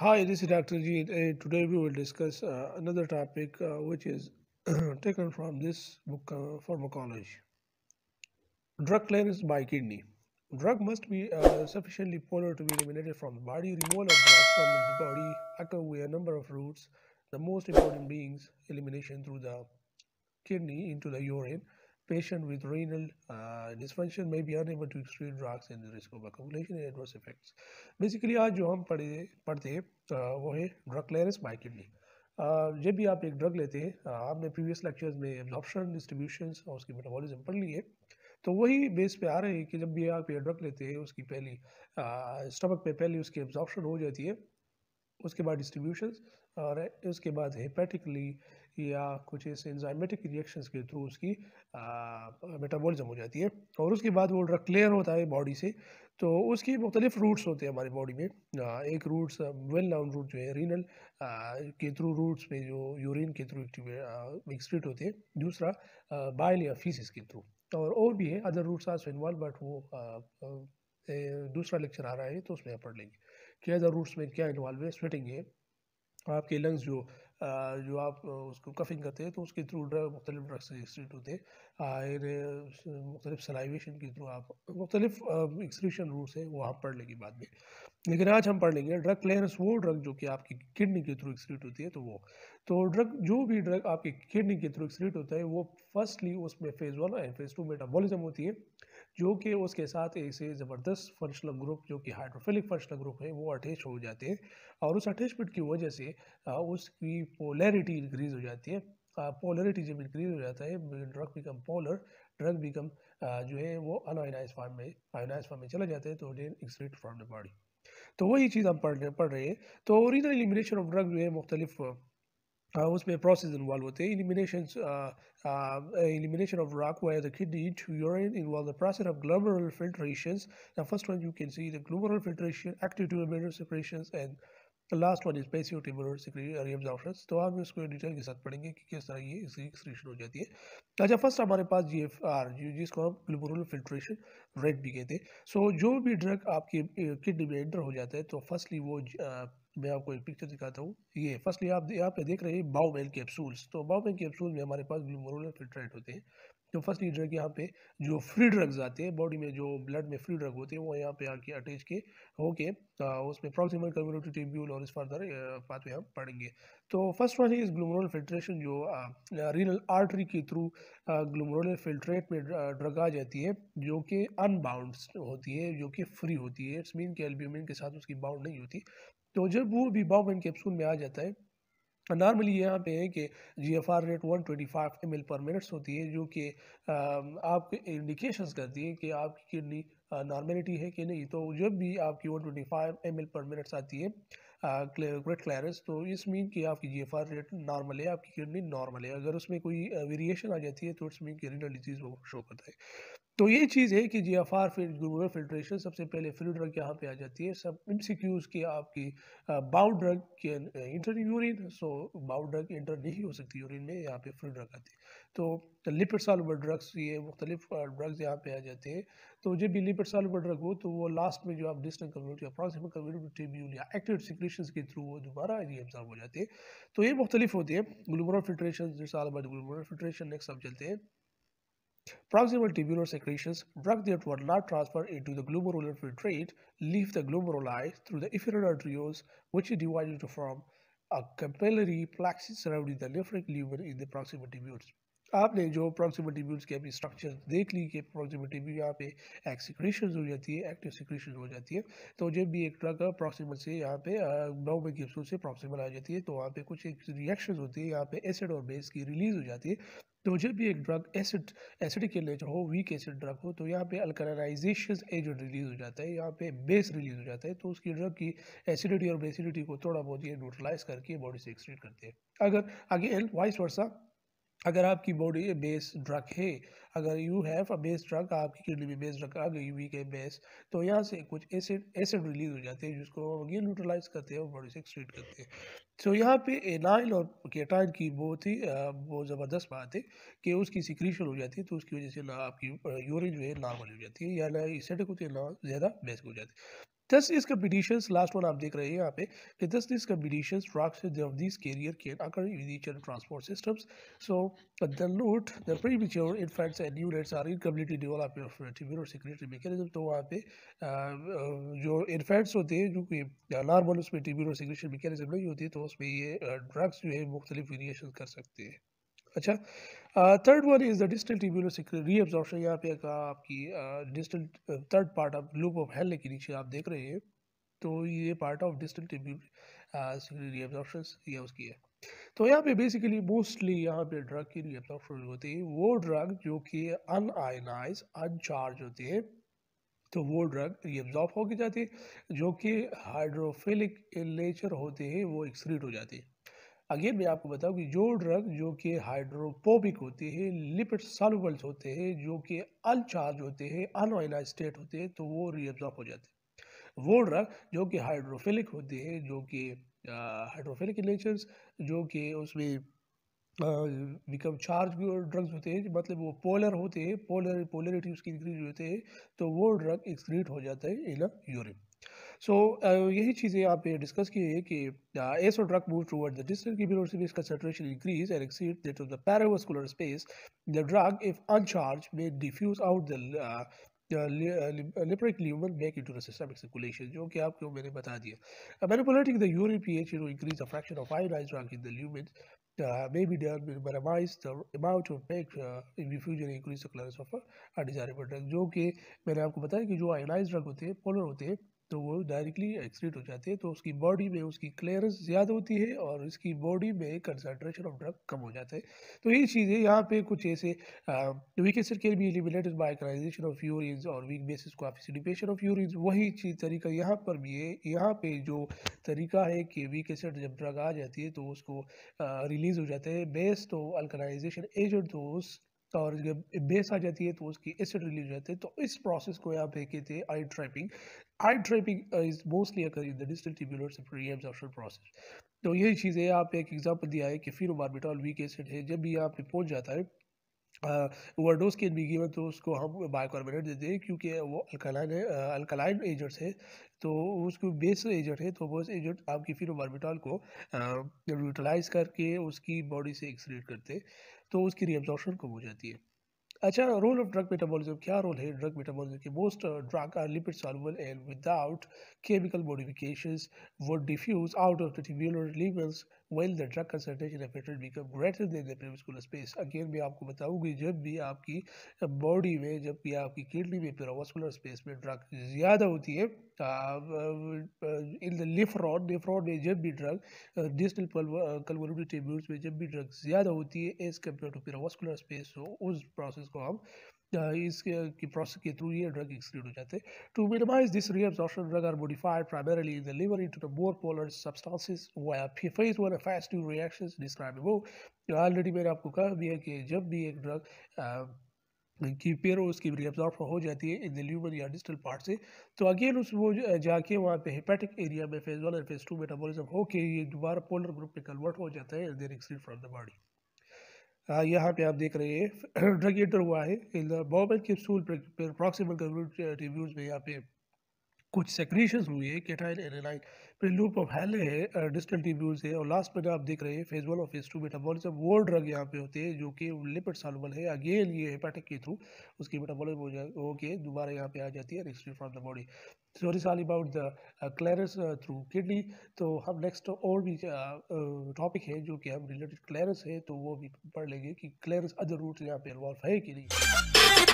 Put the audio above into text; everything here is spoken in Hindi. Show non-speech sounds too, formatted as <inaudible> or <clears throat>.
Hi, this is Dr. G, and today we will discuss uh, another topic uh, which is <clears throat> taken from this book, uh, Pharmacology. Drug clearance by kidney. Drug must be uh, sufficiently polar to be eliminated from the body. Removal of drugs from the body occurs via a number of routes, the most important being elimination through the kidney into the urine patient with renal uh, dysfunction may be unable to excrete drugs and the risk of accumulation and adverse effects. Basically आज जो हम पढ़े पढ़ते हैं uh, वो है ड्रग क्लेरेंस माइकेडली जब भी आप एक ड्रग लेते हैं uh, आपने प्रीवियस लेक्चर्स में एब्जॉर्प्शन डिस्ट्रीब्यूशन और उसकी मेटाबॉलिज्म पढ़ ली है तो वही बेस पे आ रहे हैं कि जब भी आप ये ड्रग लेते हैं उसकी पहली स्टमक uh, पे पहली उसकी एब्जॉर्प्शन हो जाती है उसके बाद डिस्ट्रीब्यूशन और उसके बाद हेपेटिकली या कुछ इस एंजाइमेटिक रिएक्शन के थ्रू उसकी मेटाबॉलिज्म हो जाती है और उसके बाद वो ड्रग क्लियर होता है बॉडी से तो उसके मुख्तलिफ रूट्स होते हैं हमारी बॉडी में एक रूट्स वेल नाउन रूट जो है रीनल के थ्रू रूट्स में जो यूरिन के थ्रू एक्सक्रीट होते हैं दूसरा बाइल या फीसिस के थ्रू और और भी है other routes also involve but वो आ, दूसरा लेक्चर आ रहा है तो उसमें आप पढ़ लेंगे कि अदर रूट्स में क्या इन्वॉल्व है स्वेटिंग है आपके लंग्स जो जो आप उसको कफिंग करते हैं तो उसके थ्रू ड्रग मुख्तलिफ ड्रग से होते हैं मुख्तलिफ सलाइवेशन के थ्रू आप मुख्तलिफ एक्सक्रीशन रूट्स हैं वो आप पढ़ लेंगे बाद में लेकिन आज हम पढ़ लेंगे ड्रग क्लियरेंस वो ड्रग जो कि आपकी किडनी के थ्रू एक्सक्रीट होती है तो वो तो ड्रग जो भी ड्रग आपकी किडनी के थ्रू एक्सक्रीट होता है वो फर्स्टली उसमें phase one and phase two metabolism होती है जो कि उसके साथ ऐसे ज़बरदस्त फंक्शनल ग्रुप जो कि हाइड्रोफिलिक फंक्शनल ग्रुप है वो अटैच हो जाते हैं और उस अटैचमेंट की वजह से उसकी पोलैरिटी इंक्रीज़ हो जाती है पोलरिटी जब इंक्रीज हो जाता है drug become polar drug become जो है वो अनआइनाइज फॉर्म में आयोनाइज फॉर्म में चला जाता है तो then excrete from the body तो वही चीज़ हम पढ़ रहे पढ़ रहे हैं तो ओरिजिनल एलिमिनेशन ऑफ ड्रग जो है मुख्तलिफ उसमें प्रोसेस इन्वॉल्व होते हैं elimination elimination of rock wire the kidney to urine involve the process of glomerular filtrations the first one you can see the glomerular filtration active tubular separations and the last one is passive tubular reabsorption तो हम इसको डिटेल के साथ पढ़ेंगे कि किस तरह ये इसकी एक्सक्रीशन हो जाती है अच्छा फर्स्ट हमारे पास जी एफ आर जिसको हम ग्लोमेरुलर फिल्ट्रेशन रेट भी कहते हैं सो जो भी ड्रग आपके किडनी में एंटर हो जाता है तो फर्स्टली वो uh, मैं आपको एक पिक्चर दिखाता हूँ ये फर्स्टली आप यहाँ पे देख रहे हैं बाउमेल कैप्सूल्स तो बाउमेल कैप्सूल में हमारे पास ग्लूमोरुलर फिल्ट्रेट होते हैं तो फर्स्ट ये ड्रग यहाँ पे जो फ्री ड्रग्स आते हैं बॉडी में जो ब्लड में फ्री ड्रग होते हैं वो यहाँ पे आके अटैच के होके उसमें प्रॉक्सिमल कम्युनिटी ट्रिब्यूल और इस फर्दर बात में हम पढ़ेंगे तो first one is glomerular filtration जो रीनल आर्टरी के थ्रू ग्लूमरोल फिल्ट्रेट में ड्रग आ जाती है जो कि अनबाउंड होती है जो कि फ्री होती है इट्स मीन के एल्ब्यूमिन के साथ उसकी बाउंड नहीं होती तो जब वो भी बाउंड कैप्सूल में आ जाता है नॉर्मली यहाँ पे है कि G F R rate one twenty five M L per minutes होती है जो कि आपके इंडिकेशंस करती है कि आपकी किडनी नॉर्मेलिटी है कि नहीं तो जब भी आपकी one twenty five M L per minutes आती है ग्रेट क्लैरेंस तो इस मीन कि आपकी G F R rate normal है आपकी किडनी नॉर्मल है अगर उसमें कोई वेरिएशन आ जाती है तो इट्स मीन रिनल डिजीज़ वो शो करता है तो ये चीज़ है कि G F R filled global filtration सबसे पहले फ्लू ड्रग यहाँ पे आ जाती है सब एम सी क्यूज़ की आपकी बाउ ड्रग के इंटर यूरिन सो बाउ ड्रग इंटर नहीं हो सकती यूरिन में यहाँ पे फ्लू ड्रग आती है तो लिपिड सालवर ड्रग्स ये मुख्तलिफ ड्रग्स यहाँ पे आ जाते हैं तो जब भी लिपिड सालवर ड्रग हो तो वो लास्ट में जो आप distant community approximate community tubule या एक्टिव सिक्रेशन के थ्रू वो दोबारा ये एब्जॉर्व हो जाते हैं तो ये मुख्तलिफ होते हैं ग्लोबल फिल्ट्रेशन साल बाद ग्लोबल फिल्ट्रेशन नेक्स्ट आप चलते हैं Proximal tubular secretions, drug that were not transferred into the glomerular filtrate, leave the glomeruli through the efferent arterioles, which is divided to form a capillary plexus surrounding the nephric lumen in the proximal tubules. आपने जो अप्रॉक्सीमेट व्यूज के अभी स्ट्रक्चर देख ली कि अप्रॉक्सीमेट व्यू यहाँ पे एक्सिक्रेशन हो जाती है एक्टिव सिक्रेशन हो जाती है तो जब भी एक ड्रग अप्रॉक्सीमेट से यहाँ पे नौ में कैप्सूल से अप्रॉक्सीमेट आ जाती है तो वहाँ पे कुछ एक रिएक्शन होती है यहाँ पे एसिड और बेस की रिलीज हो जाती है तो जब भी एक ड्रग एसिड एसिडिक के नेचर हो वीक एसिड ड्रग हो तो यहाँ पे अल्कलाइजेशन एजेंट रिलीज हो जाता है यहाँ पे बेस रिलीज हो जाता है तो उसकी ड्रग की एसिडिटी और बेसिडिटी को थोड़ा बहुत ये न्यूट्रलाइज करके बॉडी से एक्सट्रेट करते हैं अगर आगे एल वाइस वर्षा अगर आपकी बॉडी बेस ड्रग है अगर you have a base drug आपकी किडनी में बेस ड्रग आ गई वीक है बेस तो यहाँ से कुछ एसिड एसिड रिलीज हो जाते हैं जिसको हम अगेन न्यूट्रलाइज करते हैं और बॉडी से एक्सट्रीट करते हैं सो so, यहाँ पे एनाइल और केटाइन की बहुत ही बहुत ज़बरदस्त बात है कि उसकी सिक्रीशन हो जाती है तो उसकी वजह से ना आपकी यूरिन जो है नॉर्मल हो जाती है या ना एसिड होती है ना ज़्यादा बेस हो जाती है दस दिस कम्पिटिशन लास्ट वन आप देख रहे हैं यहाँ पे कि दस this competition rocks of this carrier can occur in each transport systems so the note the premature infant aids and new rates are in community development of tribunal security mechanism तो वहाँ पे जो इन्फेंट्स होते हैं जो कि नॉर्मल उसमें ट्रिब्यूनल सिक्योरिटी मेकेजम नहीं होती तो उसमें ये ड्रग्स जो है मुख्तलिफ वेरिएशन कर सकते हैं अच्छा third one is the digital tribunal reabsorption यहाँ पे का आपकी digital third part of loop of health के नीचे आप देख रहे हैं तो ये part of digital tribunal reabsorption ये उसकी है तो यहाँ पे बेसिकली मोस्टली यहाँ पे ड्रग की रिएक्शन होती है वो ड्रग जो कि अन आयनाइज अनचार्ज होती है तो वो ड्रग रिएब्जॉर्ब की जाती है जो कि हाइड्रोफिलिक नेचर होते हैं वो एक्सक्रीट हो जाती है अगेन मैं आपको बताऊँ कि जो ड्रग जो कि हाइड्रोपोबिक होते हैं लिपिड सॉल्युबल्स होते हैं जो कि अनचार्ज होते हैं अनऑयनाइज स्टेट होते हैं तो वो रिएब्जॉर्ब हो जाते हैं वो ड्रग जो कि हाइड्रोफिलिक होते हैं जो कि हाइड्रोफिलिक इलेक्शंस जो कि उसमें बिकम चार्ज भी और ड्रग्स होते हैं मतलब वो पोलर होते हैं पोलर पोलरिटी उसकी इंक्रीज होते हैं तो वो ड्रग एक्सक्रीट हो जाता है in urine so so, uh, यही चीज़ें आप डिस्कस की है कि as drug move toward the distance की बिलोर से इसका saturation increase and exceed that of the paravascular space the drug if uncharge may diffuse out the liberately human back into the systemic circulation जो कि आपको मैंने बता दिया manipulating the urine pH you know increase the fraction of iodized drug in the lumen uh, may be done with minimize the amount of back uh, infusion increase the clearance of a undesirable drug जो कि मैंने आपको बताया कि जो आयोनाइज ड्रग होते हैं पोलर होते हैं तो वो डायरेक्टली एक्सीट हो जाते हैं तो उसकी बॉडी में उसकी क्लियरेंस ज़्यादा होती है और इसकी बॉडी में कंसनट्रेशन ऑफ ड्रग कम हो जाता है तो ये चीज़ें यहाँ पे कुछ ऐसे weak acid can be eliminated of urines और वीक बेसिस को ऑफ यूरिन्स वही चीज़ तरीका यहाँ पर भी है यहाँ पर जो तरीका है कि वीक एसिड जब ड्रग आ जाती है तो उसको रिलीज़ हो जाता है बेस तो अल्कनाइजेशन एजेंट तो उस और जब बेस आ जाती है तो उसकी एसिड रिलीज हो जाती है तो इस प्रोसेस को आप कहते हैं ion trapping ion trapping is mostly occur in the distal tubular सेपरी एब्जॉर्प्शन प्रोसेस तो यही चीज़ है आप एक एग्जाम्पल दिया है कि फिर वार्बिटॉल वीक एसिड है जब भी यहाँ पे पहुँच जाता है ओवरडोज केस भी गिवन तो उसको हम बाइकार्बोनेट दे दें क्योंकि वो अल्कलाइन है अल्कलाइन एजेंट है तो उसको बेस एजेंट है तो बेस एजेंट आपकी फिर बारबिटॉल को यूटिलाइज करके उसकी बॉडी से एक्सक्रीट करते तो उसकी रीअब्जॉर्शन कम हो जाती है अच्छा रोल ऑफ ड्रग मेटाबॉलिज्म क्या रोल है ड्रग मेटाबॉलिज्म के most drug are lipid soluble and without chemical modifications वो diffuse out of the tubular ligaments well the drug concentration affected become greater than the perivascular space again मैं आपको बताऊंगी जब भी आपकी बॉडी में जब भी आपकी किडनी में पेरोवास्कुलर स्पेस में ड्रग ज़्यादा होती है इन द लिफ्रॉन लिफ्रॉन में जब भी ड्रग डिस्टल कलवरुडी टेब्यूल्स में जब भी ड्रग ज़्यादा होती है as compare to perivascular space उस प्रोसेस को हम इसके प्रोसेस के थ्रू ये ड्रग एक्सक्रीट हो जाते हैं to minimise this reabsorption drug are modified primarily in the liver into the more polar substances via phase one two reactions describe वो ऑलरेडी मैंने आपको कहा भी है कि जब भी एक ड्रग की पेरो उसकी रीअब्जॉर्ब हो जाती है इन द ल्यूमर या डिस्टल पार्ट से तो अगेन उस वो जाके वहाँ पे हेपेटिक एरिया में phase one and phase two metabolism होके ये दोबारा पोलर ग्रुप में कन्वर्ट हो जाता है and then excrete from the body हाँ, यहाँ पे आप देख रहे हैं ड्रग <clears throat> एंटर हुआ है इन द गवर्नमेंट के स्टूल प्रॉक्सिमल रिव्यूज में यहाँ पे कुछ सेक्रेशन हुई है केटाइल एनालाइन फिर लूप ऑफ हेल है टिब्यूल्स है और लास्ट में आप देख रहे हैं फेज वन और फेज टू मेटाबॉलिज्म वो ड्रग यहाँ पे होते हैं जो कि लिपिड सॉल्युबल है अगेन ये हेपेटिक के थ्रू उसकी मेटाबॉलिज्म हो जाए ओके दोबारा यहाँ पे आ जाती है excrete from the body sorry is about the clearance through kidney तो हम नेक्स्ट और भी टॉपिक है जो कि हम रिलेटेड क्लेरस है तो वो भी पढ़ लेंगे कि क्लेरस अदर रूट यहाँ पे इन्वॉल्व है कि नहीं